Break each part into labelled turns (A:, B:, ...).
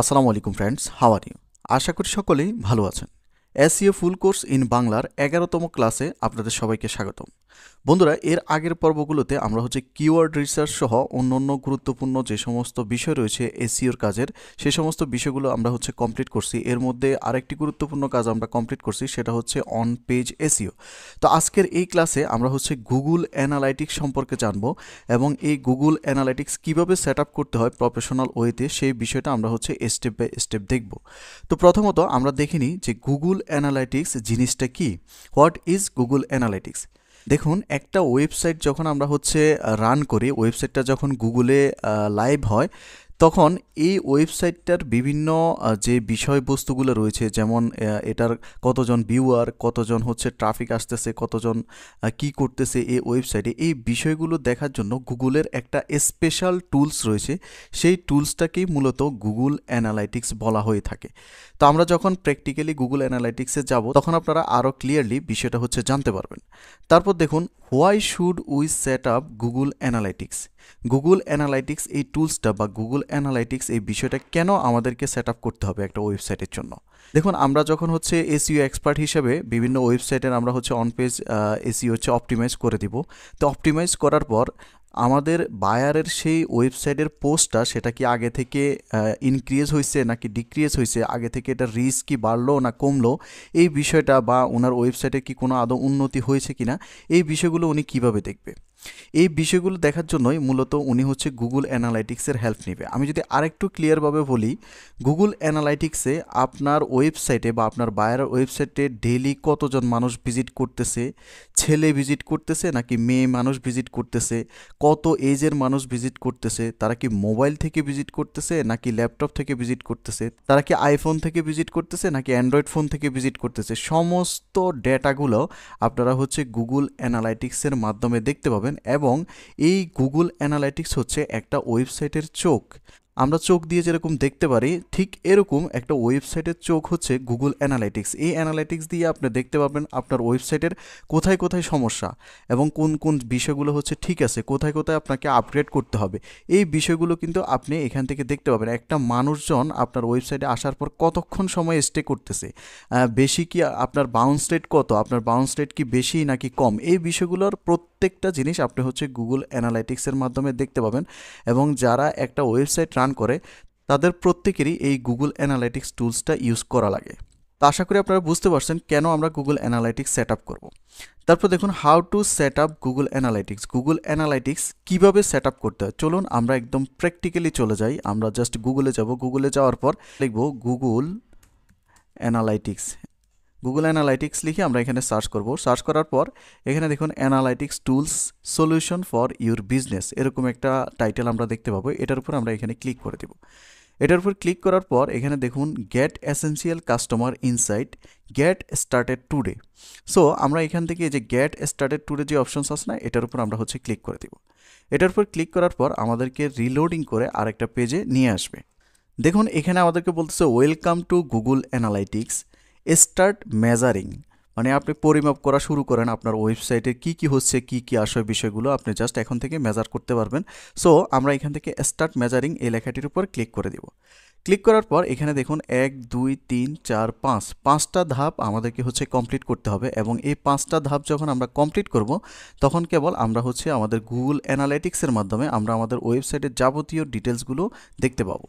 A: আসসালামু আলাইকুম friends how are you আশা করি সকলেই ভালো আছেন এসিও ফুল কোর্স ইন বাংলার এগারোতম ক্লাসে আপনাদের সবাইকে স্বাগতম বন্ধুরা এর আগের পর্বগুলোতে আমরা হচ্ছে কিওয়ার্ড রিসার্চ সহ অন্য অন্য গুরুত্বপূর্ণ যে সমস্ত বিষয় রয়েছে এসিওর কাজের সে সমস্ত বিষয়গুলো আমরা হচ্ছে কমপ্লিট করছি এর মধ্যে আরেকটি গুরুত্বপূর্ণ কাজ আমরা কমপ্লিট করছি সেটা হচ্ছে অন পেজ এসিও তো আজকের এই ক্লাসে আমরা হচ্ছে গুগল অ্যানালাইটিক্স সম্পর্কে জানব এবং এই গুগল অ্যানালাইটিক্স কিভাবে সেট করতে হয় প্রফেশনাল ওয়েতে সেই বিষয়টা আমরা হচ্ছে স্টেপ বাই স্টেপ দেখব তো প্রথমত আমরা দেখিনি যে গুগল গুগল অ্যানালাইটিক্স জিনিসটা কি হোয়াট ইজ গুগল অ্যানালাইটিক্স দেখুন একটা ওয়েবসাইট যখন আমরা হচ্ছে রান করি ওয়েবসাইটটা যখন গুগলে লাইভ হয় তখন এই ওয়েবসাইটটার বিভিন্ন যে বিষয়বস্তুগুলো রয়েছে যেমন এটার কতজন ভিউয়ার কতজন হচ্ছে ট্রাফিক আসতেছে কতজন কি করতেছে এই ওয়েবসাইটে এই বিষয়গুলো দেখার জন্য গুগলের একটা স্পেশাল টুলস রয়েছে সেই টুলসটাকেই মূলত গুগল অ্যানালাইটিক্স বলা হয়ে থাকে তো আমরা যখন প্র্যাকটিক্যালি গুগল অ্যানালাইটিক্সে যাব তখন আপনারা আরও ক্লিয়ারলি বিষয়টা হচ্ছে জানতে পারবেন তারপর দেখুন why should we set up Google Analytics Google Analytics এই টুলসটা বা গুগল অ্যানালাইটিক্স এই বিষয়টা কেন আমাদেরকে সেট আপ করতে হবে একটা ওয়েবসাইটের জন্য দেখুন আমরা যখন হচ্ছে এসিও এক্সপার্ট হিসেবে বিভিন্ন ওয়েবসাইটের আমরা হচ্ছে অন পেজ এসিও হচ্ছে অপটিমাইজ করে দিব তো অপটিমাইজ করার পর আমাদের বায়ারের সেই ওয়েবসাইটের পোস্টটা সেটা কি আগে থেকে ইনক্রিজ হয়েছে নাকি ডিক্রিজ হয়েছে আগে থেকে এটা রিস্ক কি বাড়লো না কমলো এই বিষয়টা বা ওনার ওয়েবসাইটে কি কোনো আদৌ উন্নতি হয়েছে কিনা এই বিষয়গুলো উনি কিভাবে দেখবে এই বিষয়গুলো দেখার জন্যই মূলত উনি হচ্ছে গুগল অ্যানালাইটিক্সের হেল্প নেবে আমি যদি আরেকটু ক্লিয়ারভাবে বলি গুগল অ্যানালাইটিক্সে আপনার ওয়েবসাইটে বা আপনার বায়ার ওয়েবসাইটে ডেলি কতজন মানুষ ভিজিট করতেছে ছেলে ভিজিট করতেছে নাকি মেয়ে মানুষ ভিজিট করতেছে কত এজের মানুষ ভিজিট করতেছে তারা কি মোবাইল থেকে ভিজিট করতেছে নাকি ল্যাপটপ থেকে ভিজিট করতেছে তারা কি আইফোন থেকে ভিজিট করতেছে নাকি অ্যান্ড্রয়েড ফোন থেকে ভিজিট করতেছে সমস্ত ডেটাগুলো আপনারা হচ্ছে গুগল অ্যানালাইটিক্সের মাধ্যমে দেখতে পাবেন এবং এই গুগল অ্যানালাইটিক্স হচ্ছে একটা ওয়েবসাইটের চোখ আমরা চোখ দিয়ে যেরকম দেখতে পারি ঠিক এরকম একটা ওয়েবসাইটের চোখ হচ্ছে গুগল অ্যানালাইটিক্স এই অ্যানালাইটিক্স দিয়ে আপনি দেখতে পাবেন আপনার ওয়েবসাইটের কোথায় কোথায় সমস্যা এবং কোন কোন বিষয়গুলো হচ্ছে ঠিক আছে কোথায় কোথায় আপনাকে আপগ্রেড করতে হবে এই বিষয়গুলো কিন্তু আপনি এখান থেকে দেখতে পাবেন একটা মানুষজন আপনার ওয়েবসাইটে আসার পর কতক্ষণ সময় স্টে করতেছে বেশি কি আপনার বাউন্স রেট কত আপনার বাউন্স রেট কি বেশি নাকি কম এই বিষয়গুলোর প্রত্যেকটা জিনিস আপনি হচ্ছে গুগল অ্যানালাইটিক্সের মাধ্যমে দেখতে পাবেন এবং যারা একটা ওয়েবসাইট রান রান করে তাদের প্রত্যেকেরই এই গুগল অ্যানালাইটিক্স টুলসটা ইউজ করা লাগে তো আশা করি আপনারা বুঝতে পারছেন কেন আমরা গুগল অ্যানালাইটিক্স সেট আপ করবো তারপর দেখুন how to set up Google Analytics Google Analytics কীভাবে সেট আপ করতে হয় চলুন আমরা একদম প্র্যাকটিক্যালি চলে যাই আমরা জাস্ট গুগলে যাব গুগলে যাওয়ার পর লিখব গুগল অ্যানালাইটিক্স গুগল অ্যানালাইটিক্স লিখে আমরা এখানে সার্চ করব সার্চ করার পর এখানে দেখুন Analytics tools solution for your business এরকম একটা টাইটেল আমরা দেখতে পাবো এটার উপর আমরা এখানে ক্লিক করে দেব এটার উপর ক্লিক করার পর এখানে দেখুন get essential customer insight get started today so আমরা এখান থেকে যে গেট স্টার্টেড টুডে যে অপশনস আছে না এটার উপর আমরা হচ্ছে ক্লিক করে দেব এটার উপর ক্লিক করার পর আমাদেরকে রিলোডিং করে আরেকটা পেজে নিয়ে আসবে দেখুন এখানে আমাদেরকে বলতেছে welcome to Google Analytics start measuring মানে আপনি পরিমাপ করা শুরু করেন আপনার ওয়েবসাইটে কি কি হচ্ছে কি কি আসয় বিষয়গুলো আপনি জাস্ট এখন থেকে মেজার করতে পারবেন সো আমরা এখান থেকে স্টার্ট মেজারিং এই লেখাটির উপর ক্লিক করে দেব ক্লিক করার পর এখানে দেখুন এক দুই তিন চার পাঁচ পাঁচটা ধাপ আমাদেরকে হচ্ছে কমপ্লিট করতে হবে এবং এই পাঁচটা ধাপ যখন আমরা কমপ্লিট করব তখন কেবল আমরা হচ্ছে আমাদের গুগল অ্যানালাইটিক্সের মাধ্যমে আমরা আমাদের ওয়েবসাইটের যাবতীয় ডিটেলসগুলো দেখতে পাবো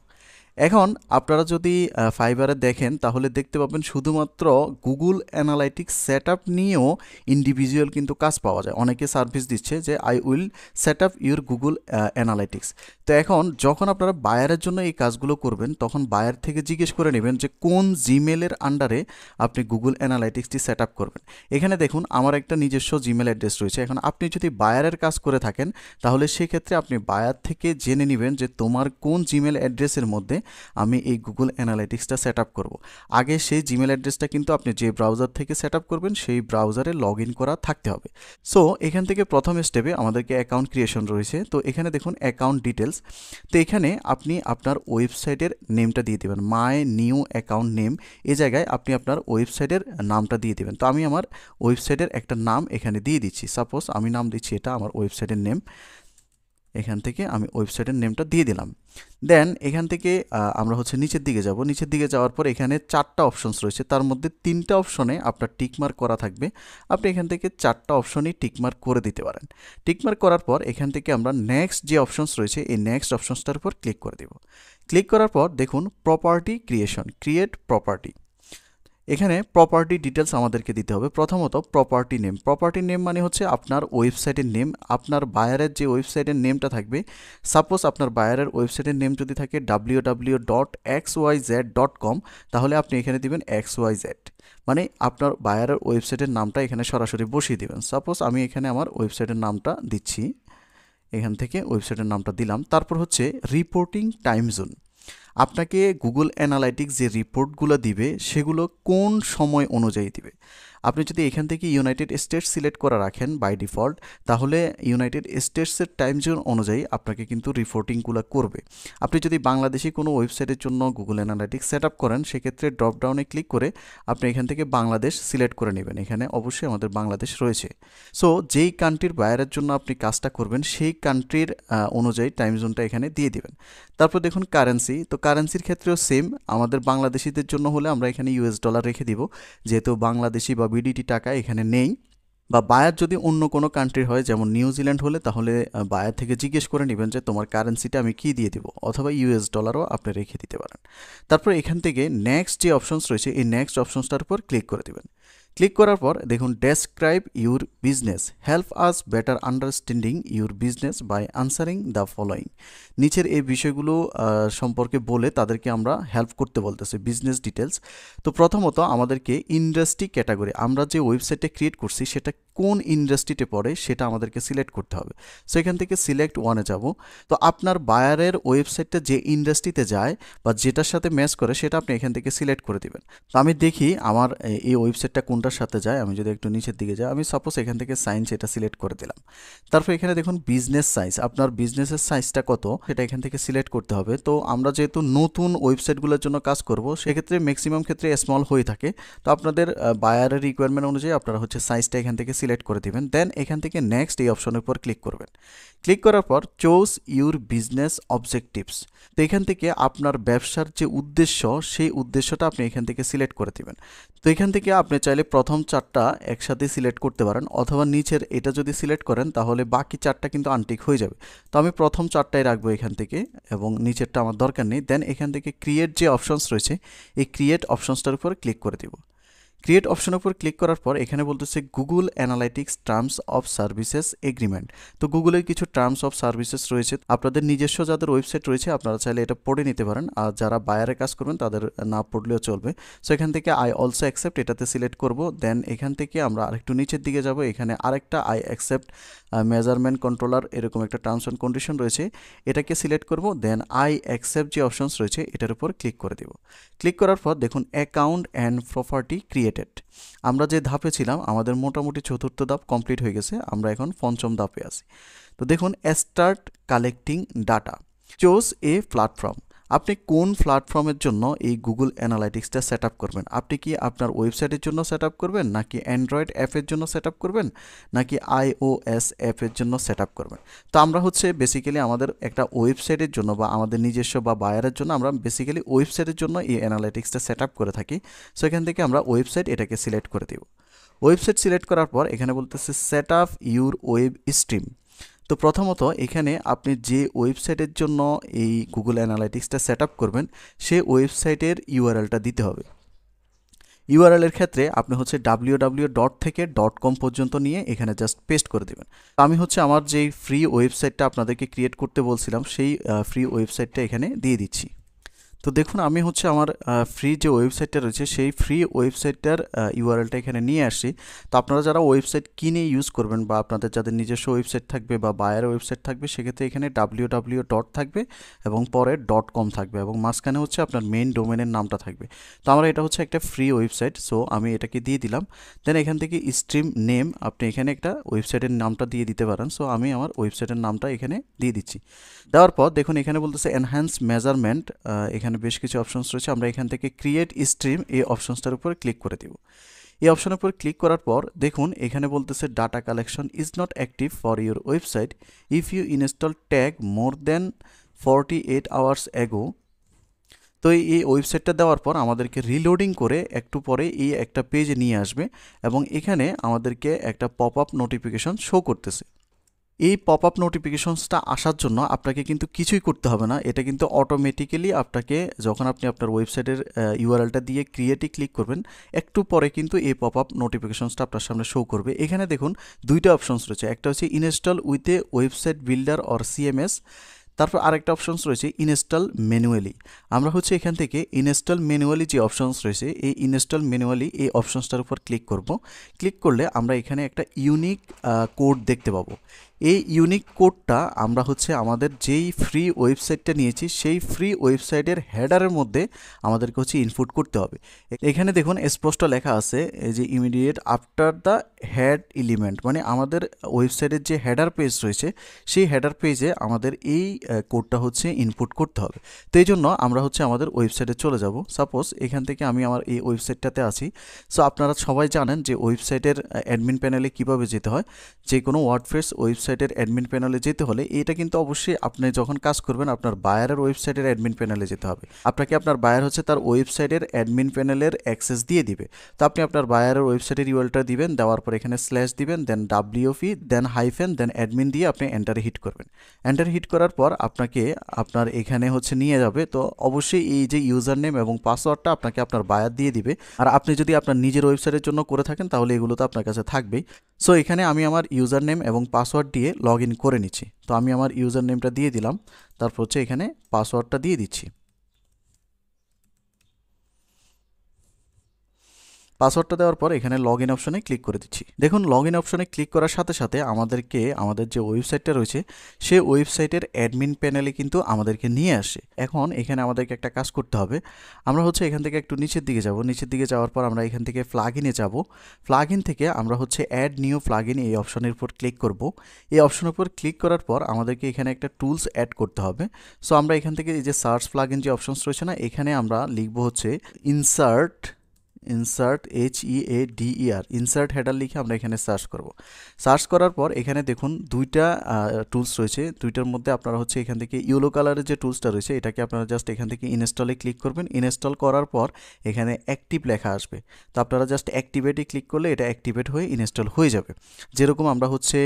A: এখন আপনারা যদি ফাইবারে দেখেন তাহলে দেখতে পাবেন শুধুমাত্র গুগল অ্যানালাইটিক্স সেট আপ নিয়েও ইন্ডিভিজুয়াল কিন্তু কাজ পাওয়া যায় অনেকে সার্ভিস দিচ্ছে যে I will set up your Google Analytics তো এখন যখন আপনারা বায়ারের জন্য এই কাজগুলো করবেন তখন বায়ার থেকে জিজ্ঞেস করে নেবেন যে কোন জিমেলের আন্ডারে আপনি গুগল অ্যানালাইটিক্সটি সেট আপ করবেন এখানে দেখুন আমার একটা নিজস্ব জিমেল অ্যাড্রেস রয়েছে এখন আপনি যদি বায়ারের কাজ করে থাকেন তাহলে সেক্ষেত্রে আপনি বায়ার থেকে জেনে নেবেন যে তোমার কোন জিমেল অ্যাড্রেসের মধ্যে আমি এই গুগল অ্যানালাইটিক্সটা সেট আপ করবো আগে সেই জিমেল অ্যাড্রেসটা কিন্তু আপনি যে ব্রাউজার থেকে সেট আপ করবেন সেই ব্রাউজারে লগ ইন করা থাকতে হবে সো এখান থেকে প্রথম স্টেপে আমাদেরকে অ্যাকাউন্ট ক্রিয়েশন রয়েছে তো এখানে দেখুন অ্যাকাউন্ট ডিটেলস তো এখানে আপনি আপনার ওয়েবসাইটের নেমটা দিয়ে দেবেন মাই নিউ অ্যাকাউন্ট নেম এ জায়গায় আপনি আপনার ওয়েবসাইটের নামটা দিয়ে দেবেন তো আমি আমার ওয়েবসাইটের একটা নাম এখানে দিয়ে দিচ্ছি সাপোজ আমি নাম দিচ্ছি এটা আমার ওয়েবসাইটের নেম এখান থেকে আমি ওয়েবসাইটের নেমটা দিয়ে দিলাম দেন এখান থেকে আমরা হচ্ছে নিচের দিকে যাব নিচের দিকে যাওয়ার পর এখানে চারটা অপশনস রয়েছে তার মধ্যে তিনটা অপশনে আপনার টিকমার্ক করা থাকবে আপনি এখান থেকে চারটা অপশনই টিকমার্ক করে দিতে পারেন টিকমার্ক করার পর এখান থেকে আমরা নেক্সট যে অপশনস রয়েছে এই নেক্সট অপশনসটার উপর ক্লিক করে দেব ক্লিক করার পর দেখুন প্রপার্টি ক্রিয়েশন ক্রিয়েট প্রপার্টি এখানে প্রপার্টি ডিটেলস আমাদেরকে দিতে হবে প্রথমত প্রপার্টি নেম প্রপার্টি নেম মানে হচ্ছে আপনার ওয়েবসাইটের নেম আপনার বায়ারের যে ওয়েবসাইটের নেমটা থাকবে সাপোজ আপনার বায়ারের ওয়েবসাইটের নেম যদি থাকে W W dot X Y Z dot com তাহলে আপনি এখানে দিবেন এক্স ওয়াই জেড মানে আপনার বায়ারের ওয়েবসাইটের নামটা এখানে সরাসরি বসিয়ে দিবেন সাপোজ আমি এখানে আমার ওয়েবসাইটের নামটা দিচ্ছি এখান থেকে ওয়েবসাইটের নামটা দিলাম তারপর হচ্ছে রিপোর্টিং টাইম জোন আপনাকে গুগল অ্যানালাইটিক্স যে রিপোর্টগুলো দিবে সেগুলো কোন সময় অনুযায়ী দিবে আপনি যদি এখান থেকে ইউনাইটেড স্টেটস সিলেক্ট করা রাখেন বাই ডিফল্ট তাহলে ইউনাইটেড স্টেটসের টাইম জোন অনুযায়ী আপনাকে কিন্তু রিপোর্টিংগুলো করবে আপনি যদি বাংলাদেশি কোনো ওয়েবসাইটের জন্য গুগল অ্যানালাইটিক্স সেট আপ করেন সেক্ষেত্রে ড্রপডাউনে ক্লিক করে আপনি এখান থেকে বাংলাদেশ সিলেক্ট করে নেবেন এখানে অবশ্যই আমাদের বাংলাদেশ রয়েছে সো যেই কান্ট্রির বাইরের জন্য আপনি কাজটা করবেন সেই কান্ট্রির অনুযায়ী টাইম জোনটা এখানে দিয়ে দেবেন তারপর দেখুন কারেন্সি তো কারেন্সির ক্ষেত্রেও সেম আমাদের বাংলাদেশিদের জন্য হলে আমরা এখানে ইউএস ডলার রেখে দিব যেহেতু বাংলাদেশি বা বিডিটি টাকা এখানে নেই বা বায়ার যদি অন্য কোনো কান্ট্রি হয় যেমন নিউজিল্যান্ড হলে তাহলে বায়ার থেকে জিজ্ঞেস করে নেবেন যে তোমার কারেন্সিটা আমি কি দিয়ে দেবো অথবা ইউএস ডলারও আপনি রেখে দিতে পারেন তারপর এখান থেকে নেক্সট যে অপশনস রয়েছে এই নেক্সট অপশনসটার উপর ক্লিক করে দেবেন ক্লিক করার পর দেখুন describe your business help us better understanding your business by answering the following নিচের এই বিষয়গুলো সম্পর্কে বলে তাদেরকে আমরা হেল্প করতে বলতেছি বিজনেস ডিটেলস তো প্রথমত আমাদেরকে ইন্ডাস্ট্রি ক্যাটাগরি আমরা যে ওয়েবসাইটটা ক্রিয়েট করছি সেটা কোন ইন্ডাস্ট্রিতে পড়ে সেটা আমাদেরকে সিলেক্ট করতে হবে সো এখান থেকে সিলেক্ট ওয়ানে যাব তো আপনার বায়ারের ওয়েবসাইটটা যে ইন্ডাস্ট্রিতে যায় বা যেটার সাথে ম্যাচ করে সেটা আপনি এখান থেকে সিলেক্ট করে দেবেন তো আমি দেখি আমার এই ওয়েবসাইটটা কোনটার সাথে যায় আমি যদি একটু নিচের দিকে যাই আমি সাপোজ এখান থেকে সাইন্স এটা সিলেক্ট করে দিলাম তারপর এখানে দেখুন বিজনেস সাইজ আপনার বিজনেসের সাইজটা কত সেটা এখান থেকে সিলেক্ট করতে হবে তো আমরা যেহেতু নতুন ওয়েবসাইটগুলোর জন্য কাজ করব সেক্ষেত্রে ম্যাক্সিমাম ক্ষেত্রে স্মল হয়ে থাকে তো আপনাদের বায়ারের রিকোয়ারমেন্ট অনুযায়ী আপনারা হচ্ছে সাইজটা এখান থেকে সিলেক্ট সিলেক্ট করে দিবেন দেন এখান থেকে নেক্সট এই অপশনের উপর ক্লিক করবেন ক্লিক করার পর চোজ ইউর বিজনেস অবজেক্টিভস তো এখান থেকে আপনার ব্যবসার যে উদ্দেশ্য সেই উদ্দেশ্যটা আপনি এখান থেকে সিলেক্ট করে দিবেন তো এখান থেকে আপনি চাইলে প্রথম চারটা একসাথে সিলেক্ট করতে পারেন অথবা নিচের এটা যদি সিলেক্ট করেন তাহলে বাকি চারটা কিন্তু আনটিক হয়ে যাবে তো আমি প্রথম চারটাই রাখবো এখান থেকে এবং নিচেরটা আমার দরকার নেই দেন এখান থেকে ক্রিয়েট যে অপশনস রয়েছে এই ক্রিয়েট অপশনসটার উপর ক্লিক করে দেবো ক্রিয়েট অপশন উপর ক্লিক করার পর এখানে বলতেছে Google Analytics terms of services agreement তো গুগলের কিছু টার্মস অফ সার্ভিসেস রয়েছে আপনাদের নিজস্ব যাদের ওয়েবসাইট রয়েছে আপনারা চাইলে এটা পড়ে নিতে পারেন আর যারা বায়ারে কাজ করবেন তাদের না পড়লেও চলবে সো এখান থেকে আই অলসো অ্যাকসেপ্ট এটাতে সিলেক্ট করব দেন এখান থেকে আমরা আরেকটু নিচের দিকে যাব এখানে আরেকটা আই অ্যাকসেপ্ট মেজারমেন্ট কন্ট্রোলার এরকম একটা টার্মস অ্যান্ড কন্ডিশন রয়েছে এটাকে সিলেক্ট করব দেন আই অ্যাকসেপ্ট যে অপশনস রয়েছে এটার উপর ক্লিক করে দেব ক্লিক করার পর দেখুন account and property create created আমরা যে ধাপে ছিলাম আমাদের মোটামুটি চতুর্থ ধাপ কমপ্লিট হয়ে গেছে আমরা এখন পঞ্চম ধাপে আছি তো দেখুন start collecting data choose a platform আপনি কোন প্ল্যাটফর্মের জন্য এই গুগল অ্যানালাইটিক্সটা সেট করবেন আপনি কি আপনার ওয়েবসাইটের জন্য সেট করবেন নাকি অ্যান্ড্রয়েড অ্যাপের জন্য সেট করবেন নাকি আইওএস অ্যাপের জন্য সেট করবেন তো আমরা হচ্ছে বেসিক্যালি আমাদের একটা ওয়েবসাইটের জন্য বা আমাদের নিজস্ব বা বায়ারের জন্য আমরা বেসিক্যালি ওয়েবসাইটের জন্য এই অ্যানালাইটিক্সটা সেট করে থাকি সো এখান থেকে আমরা ওয়েবসাইট এটাকে সিলেক্ট করে দেব ওয়েবসাইট সিলেক্ট করার পর এখানে বলতেছে set up your web stream তো প্রথমত এখানে আপনি যে ওয়েবসাইটের জন্য এই গুগল অ্যানালাইটিক্সটা সেট করবেন সে ওয়েবসাইটের ইউআরএলটা দিতে হবে ইউআরএলের ক্ষেত্রে আপনি হচ্ছে ডাব্লিউ ডাব্লিউ ডট থেকে ডট কম পর্যন্ত নিয়ে এখানে জাস্ট পেস্ট করে দেবেন আমি হচ্ছে আমার যেই ফ্রি ওয়েবসাইটটা আপনাদেরকে ক্রিয়েট করতে বলছিলাম সেই ফ্রি ওয়েবসাইটটা এখানে দিয়ে দিচ্ছি তো দেখুন আমি হচ্ছে আমার ফ্রি যে ওয়েবসাইটটা রয়েছে সেই ফ্রি ওয়েবসাইটটার ইউআরএলটা এখানে নিয়ে আসি তো আপনারা যারা ওয়েবসাইট কিনে ইউজ করবেন বা আপনাদের যাদের নিজস্ব ওয়েবসাইট থাকবে বা বায়ার ওয়েবসাইট থাকবে সেক্ষেত্রে এখানে ডাব্লিউ ডাব্লিউ ডট থাকবে এবং পরে ডট কম থাকবে এবং মাঝখানে হচ্ছে আপনার মেন ডোমেনের নামটা থাকবে তো আমার এটা হচ্ছে একটা ফ্রি ওয়েবসাইট সো আমি এটাকে দিয়ে দিলাম দেন এখান থেকে স্ট্রিম নেম আপনি এখানে একটা ওয়েবসাইটের নামটা দিয়ে দিতে পারেন সো আমি আমার ওয়েবসাইটের নামটা এখানে দিয়ে দিচ্ছি দেওয়ার পর দেখুন এখানে বলতেছে এনহ্যান্স মেজারমেন্ট এখানে এখানে বেশ কিছু অপশনস রয়েছে আমরা এখান থেকে ক্রিয়েট স্ট্রিম এই অপশনসটার উপর ক্লিক করে দেব এই অপশনের উপর ক্লিক করার পর দেখুন এখানে বলতেছে data collection is not active for your website if you install tag more than forty eight hours ago তো এই ওয়েবসাইটটা দেওয়ার পর আমাদেরকে রিলোডিং করে একটু পরে এই একটা পেজ নিয়ে আসবে এবং এখানে আমাদেরকে একটা পপ আপ নোটিফিকেশন শো করতেছে এই পপ আপ নোটিফিকেশনসটা আসার জন্য আপনাকে কিন্তু কিছুই করতে হবে না এটা কিন্তু অটোমেটিক্যালি আপনাকে যখন আপনি আপনার ওয়েবসাইটের ইউআরএলটা দিয়ে ক্রিয়েটে ক্লিক করবেন একটু পরে কিন্তু এই পপ আপ নোটিফিকেশনসটা আপনার সামনে শো করবে এখানে দেখুন দুইটা অপশনস রয়েছে একটা হচ্ছে install with a website builder or CMS তারপর আরেকটা অপশনস রয়েছে ইনস্টল ম্যানুয়ালি আমরা হচ্ছে এখান থেকে ইনস্টল ম্যানুয়ালি যে অপশনস রয়েছে এই ইনস্টল ম্যানুয়ালি এই অপশনসটার উপর ক্লিক করব ক্লিক করলে আমরা এখানে একটা ইউনিক কোড দেখতে পাবো এই ইউনিক কোডটা আমরা হচ্ছে আমাদের যেই ফ্রি ওয়েবসাইটটা নিয়েছি সেই ফ্রি ওয়েবসাইটের হেডারের মধ্যে আমাদেরকে হচ্ছে ইনপুট করতে হবে এখানে দেখুন স্পষ্ট লেখা আছে যে immediate after the head element মানে আমাদের ওয়েবসাইটের যে হেডার পেজ রয়েছে সেই হেডার পেজে আমাদের এই কোডটা হচ্ছে ইনপুট করতে হবে তো এই জন্য আমরা হচ্ছে আমাদের ওয়েবসাইটে চলে যাব সাপোজ এখান থেকে আমি আমার এই ওয়েবসাইটটাতে আছি সো আপনারা সবাই জানেন যে ওয়েবসাইটের অ্যাডমিন প্যানেলে কিভাবে যেতে হয় যে কোনো ওয়ার্ডফ্রেস ওয়েবসাইট ওয়েবসাইটের অ্যাডমিন প্যানেলে যেতে হলে এটা কিন্তু অবশ্যই আপনি যখন কাজ করবেন আপনার বায়ারের ওয়েবসাইটের অ্যাডমিন প্যানেলে যেতে হবে আপনাকে আপনার বায়ার হচ্ছে তার ওয়েবসাইটের অ্যাডমিন প্যানেলের অ্যাক্সেস দিয়ে দিবে তো আপনি আপনার বায়ারের ওয়েবসাইটের ইউএলটা দিবেন দেওয়ার পর এখানে স্ল্যাশ দিবেন then WP then hyphen then admin দিয়ে আপনি এন্টারে হিট করবেন এন্টার হিট করার পর আপনাকে আপনার এখানে হচ্ছে নিয়ে যাবে তো অবশ্যই এই যে ইউজার নেম এবং পাসওয়ার্ডটা আপনাকে আপনার বায়ার দিয়ে দিবে আর আপনি যদি আপনার নিজের ওয়েবসাইটের জন্য করে থাকেন তাহলে এগুলো তো আপনার কাছে থাকবেই সো এখানে আমি আমার ইউজার নেম এবং পাসওয়ার্ড কাটিয়ে লগ করে নিচ্ছি তো আমি আমার ইউজার নেমটা দিয়ে দিলাম তারপর হচ্ছে এখানে পাসওয়ার্ডটা দিয়ে দিচ্ছি পাসওয়ার্ডটা দেওয়ার পর এখানে লগ ইন অপশনে ক্লিক করে দিচ্ছি দেখুন লগ ইন অপশনে ক্লিক করার সাথে সাথে আমাদেরকে আমাদের যে ওয়েবসাইটটা রয়েছে সে ওয়েবসাইটের অ্যাডমিন প্যানেলে কিন্তু আমাদেরকে নিয়ে আসে এখন এখানে আমাদেরকে একটা কাজ করতে হবে আমরা হচ্ছে এখান থেকে একটু নিচের দিকে যাব নিচের দিকে যাওয়ার পর আমরা এখান থেকে প্লাগ ইনে যাব প্লাগ ইন থেকে আমরা হচ্ছে অ্যাড নিউ প্লাগ ইন এই অপশনের উপর ক্লিক করব এই অপশনের উপর ক্লিক করার পর আমাদেরকে এখানে একটা টুলস অ্যাড করতে হবে সো আমরা এখান থেকে এই যে সার্চ প্লাগ ইন যে অপশনস রয়েছে না এখানে আমরা লিখব হচ্ছে insert insert H E A D E R insert header লিখে আমরা এখানে সার্চ করব সার্চ করার পর এখানে দেখুন দুইটা টুলস রয়েছে দুইটার মধ্যে আপনারা হচ্ছে এখান থেকে ইয়েলো কালারের যে টুলসটা রয়েছে এটাকে আপনারা জাস্ট এখান থেকে ইনস্টলে ক্লিক করবেন ইনস্টল করার পর এখানে অ্যাক্টিভ লেখা আসবে তো আপনারা জাস্ট অ্যাক্টিভেটে ক্লিক করলে এটা অ্যাক্টিভেট হয়ে ইনস্টল হয়ে যাবে যেরকম আমরা হচ্ছে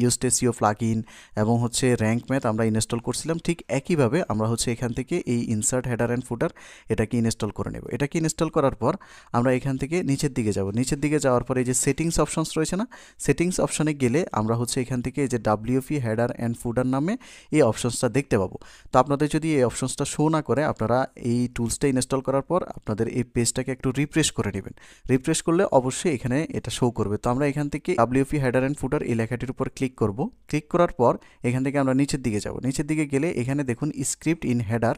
A: ইউস্টেসিও ফ্লাগ ইন এবং হচ্ছে র্যাঙ্ক ম্যাথ আমরা ইনস্টল করছিলাম ঠিক একইভাবে আমরা হচ্ছে এখান থেকে এই ইনসার্ট হেডার অ্যান্ড ফুটার এটাকে ইনস্টল করে নেব এটাকে ইনস্টল করার পর আমরা এখান থেকে নিচের দিকে যাব নিচের দিকে যাওয়ার পরে এই যে সেটিংস অপশনস রয়েছে না সেটিংস অপশনে গেলে আমরা হচ্ছে এখান থেকে এই যে ডাব্লিউপি হেডার অ্যান্ড ফুডার নামে এই অপশনসটা দেখতে পাবো তো আপনাদের যদি এই অপশনসটা শো না করে আপনারা এই টুলসটা ইনস্টল করার পর আপনাদের এই পেজটাকে একটু রিফ্রেশ করে নেবেন রিফ্রেশ করলে অবশ্যই এখানে এটা শো করবে তো আমরা এখান থেকে ডাব্লিউপি হেডার অ্যান্ড ফুডার এই লেখাটির উপর ক্লিক করব ক্লিক করার পর এখান থেকে আমরা নিচের দিকে যাব নিচের দিকে গেলে এখানে দেখুন স্ক্রিপ্ট ইন হেডার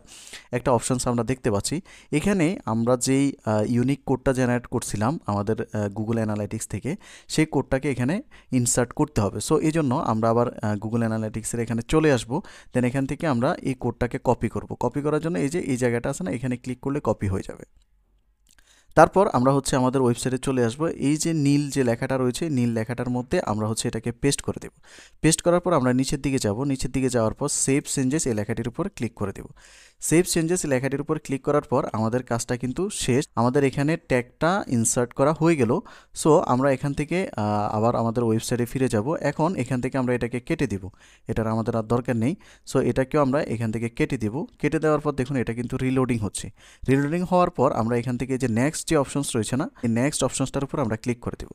A: একটা অপশনস আমরা দেখতে পাচ্ছি এখানে আমরা যেই ইউনিক কোডটা জেনারেট করছিলাম আমাদের গুগল অ্যানালাইটিক্স থেকে সেই কোডটাকে এখানে ইনসার্ট করতে হবে সো এই জন্য আমরা আবার গুগল অ্যানালাইটিক্সের এখানে চলে আসব দেন এখান থেকে আমরা এই কোডটাকে কপি করব কপি করার জন্য এই যে এই জায়গাটা আছে না এখানে ক্লিক করলে কপি হয়ে যাবে তারপর আমরা হচ্ছে আমাদের ওয়েবসাইটে চলে আসব এই যে নীল যে লেখাটা রয়েছে নীল লেখাটার মধ্যে আমরা হচ্ছে এটাকে পেস্ট করে দেব পেস্ট করার পর আমরা নিচের দিকে যাব নিচের দিকে যাওয়ার পর সেভ চেঞ্জেস এই লেখাটির উপর ক্লিক করে দেবো সেভ চেঞ্জেস লেখাটির উপর ক্লিক করার পর আমাদের কাজটা কিন্তু শেষ আমাদের এখানে ট্যাগটা ইনসার্ট করা হয়ে গেল সো আমরা এখান থেকে আবার আমাদের ওয়েবসাইটে ফিরে যাব এখন এখান থেকে আমরা এটাকে কেটে দিব এটার আমাদের আর দরকার নেই সো এটাকেও আমরা এখান থেকে কেটে দিব কেটে দেওয়ার পর দেখুন এটা কিন্তু রিলোডিং হচ্ছে রিলোডিং হওয়ার পর আমরা এখান থেকে যে নেক্সট যে অপশনস রয়েছে না এই নেক্সট অপশনসটার উপর আমরা ক্লিক করে দেব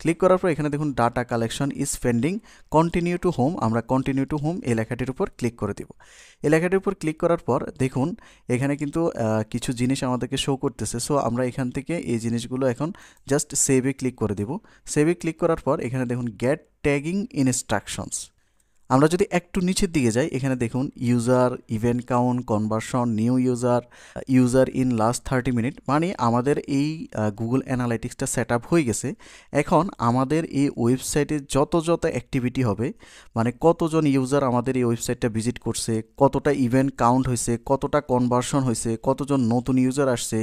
A: ক্লিক করার পর এখানে দেখুন data collection is pending continue to home আমরা কন্টিনিউ টু হোম এই লেখাটির উপর ক্লিক করে দেব এই লেখাটির উপর ক্লিক করার পর দেখুন এখানে কিন্তু কিছু জিনিস আমাদেরকে শো করতেছে সো আমরা এখান থেকে এই জিনিসগুলো এখন জাস্ট সেভে ক্লিক করে দেব সেভে ক্লিক করার পর এখানে দেখুন গ্যাট ট্যাগিং ইনস্ট্রাকশনস আমরা যদি একটু নিচের দিকে যাই এখানে দেখুন user event count conversion new user user in last thirty minute মানে আমাদের এই গুগল অ্যানালাইটিক্সটা সেট আপ হয়ে গেছে এখন আমাদের এই ওয়েবসাইটে যত যত অ্যাক্টিভিটি হবে মানে কতজন ইউজার আমাদের এই ওয়েবসাইটটা ভিজিট করছে কতটা ইভেন্ট কাউন্ট হয়েছে কতটা কনভার্সন হয়েছে কতজন নতুন ইউজার আসছে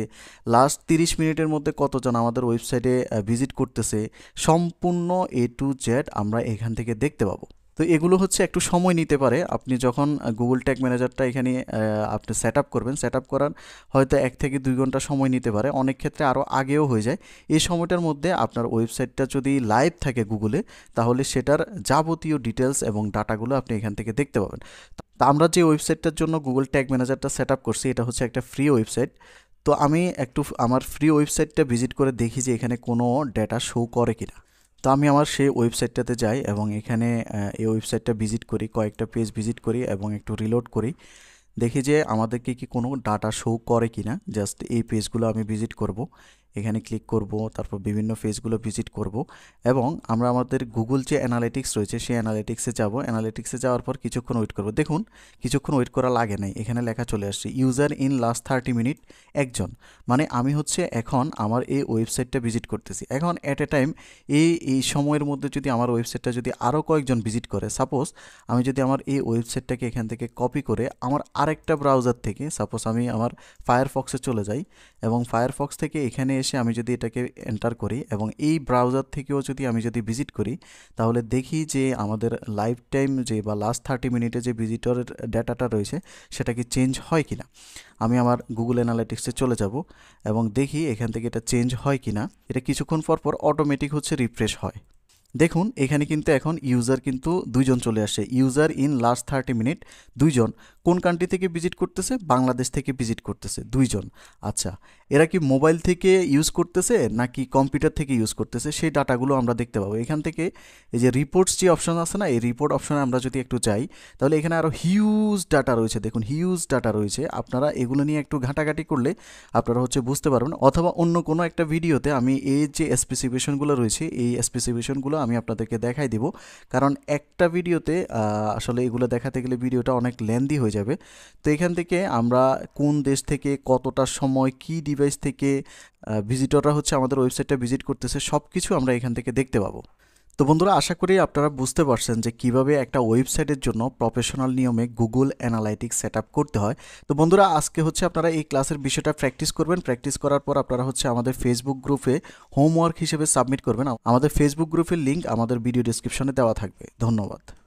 A: লাস্ট তিরিশ মিনিটের মধ্যে কতজন আমাদের ওয়েবসাইটে ভিজিট করতেছে সম্পূর্ণ এ টু জেড আমরা এখান থেকে দেখতে পাবো তো এগুলো হচ্ছে একটু সময় নিতে পারে আপনি যখন গুগল ট্যাগ ম্যানেজারটা এখানে আপনি সেট আপ করবেন সেট আপ করার হয়তো এক থেকে দুই ঘন্টা সময় নিতে পারে অনেক ক্ষেত্রে আরও আগেও হয়ে যায় এই সময়টার মধ্যে আপনার ওয়েবসাইটটা যদি লাইভ থাকে গুগলে তাহলে সেটার যাবতীয় ডিটেলস এবং ডাটাগুলো আপনি এখান থেকে দেখতে পাবেন তা আমরা যে ওয়েবসাইটটার জন্য গুগল ট্যাগ ম্যানেজারটা সেট আপ করছি এটা হচ্ছে একটা ফ্রি ওয়েবসাইট তো আমি একটু আমার ফ্রি ওয়েবসাইটটা ভিজিট করে দেখি যে এখানে কোনো ডেটা শো করে কিনা তো আমি আমার সেই ওয়েবসাইটটাতে যাই এবং এখানে এই ওয়েবসাইটটা ভিজিট করি কয়েকটা পেজ ভিজিট করি এবং একটু রিলোড করি দেখি যে আমাদেরকে কি কোনো ডাটা শো করে কি না জাস্ট এই পেজগুলো আমি ভিজিট করব এখানে ক্লিক করব তারপর বিভিন্ন ফেজগুলো ভিজিট করব এবং আমরা আমাদের গুগল যে অ্যানালিটিক্স রয়েছে সেই অ্যানালিটিক্সে যাব অ্যানালিটিক্সে যাওয়ার পর কিছুক্ষণ ওয়েট করব দেখুন কিছুক্ষণ ওয়েট করা লাগে নাই এখানে লেখা চলে আসছে user in last thirty minute একজন মানে আমি হচ্ছে এখন আমার এই ওয়েবসাইটটা ভিজিট করতেছি এখন অ্যাট এ টাইম এই এই সময়ের মধ্যে যদি আমার ওয়েবসাইটটা যদি আরও কয়েকজন ভিজিট করে সাপোজ আমি যদি আমার এই ওয়েবসাইটটাকে এখান থেকে কপি করে আমার আরেকটা ব্রাউজার থেকে সাপোজ আমি আমার ফায়ারফক্সে চলে যাই এবং ফায়ারফক্স থেকে এখানে এসে আমি যদি এটাকে এন্টার করি এবং এই ব্রাউজার থেকেও যদি আমি যদি ভিজিট করি তাহলে দেখি যে আমাদের লাইফ টাইম যে বা লাস্ট থার্টি মিনিটে যে ভিজিটরের ডেটাটা রয়েছে সেটা কি চেঞ্জ হয় কি না আমি আমার গুগল অ্যানালিটিক্সে চলে যাব এবং দেখি এখান থেকে এটা চেঞ্জ হয় কি না এটা কিছুক্ষণ পর পর অটোমেটিক হচ্ছে রিফ্রেশ হয় দেখুন এখানে কিন্তু এখন ইউজার কিন্তু দুইজন চলে আসে user in last thirty minute দুইজন কোন কান্ট্রি থেকে ভিজিট করতেছে বাংলাদেশ থেকে ভিজিট করতেছে দুইজন আচ্ছা এরা কি মোবাইল থেকে ইউজ করতেছে নাকি কম্পিউটার থেকে ইউজ করতেছে সেই ডাটাগুলো আমরা দেখতে পাবো এখান থেকে এই যে রিপোর্টস যে অপশান আছে না এই রিপোর্ট অপশানে আমরা যদি একটু যাই তাহলে এখানে আরও হিউজ ডাটা রয়েছে দেখুন হিউজ ডাটা রয়েছে আপনারা এগুলো নিয়ে একটু ঘাঁটাঘাটি করলে আপনারা হচ্ছে বুঝতে পারবেন অথবা অন্য কোনো একটা ভিডিওতে আমি এই যে স্পেসিফিকেশনগুলো রয়েছে এই স্পেসিফিকেশনগুলো আমি আপনাদেরকে দেখাই দেব কারণ একটা ভিডিওতে আসলে এগুলো দেখাতে গেলে ভিডিওটা অনেক লেন্দি হয়ে যাবে তো এখান থেকে আমরা কোন দেশ থেকে কতটা সময় কি ডিভাইস থেকে ভিজিটররা হচ্ছে আমাদের ওয়েবসাইটটা ভিজিট করতেছে সব কিছু আমরা এখান থেকে দেখতে পাবো তো বন্ধুরা আশা করি আপনারা বুঝতে পারছেন যে কিভাবে একটা ওয়েবসাইটের জন্য প্রফেশনাল নিয়মে গুগল অ্যানালাইটিক্স সেট করতে হয় তো বন্ধুরা আজকে হচ্ছে আপনারা এই ক্লাসের বিষয়টা প্র্যাকটিস করবেন প্র্যাকটিস করার পর আপনারা হচ্ছে আমাদের ফেসবুক গ্রুপে হোমওয়ার্ক হিসেবে সাবমিট করবেন আমাদের ফেসবুক গ্রুপের লিঙ্ক আমাদের ভিডিও ডিসক্রিপশনে দেওয়া থাকবে ধন্যবাদ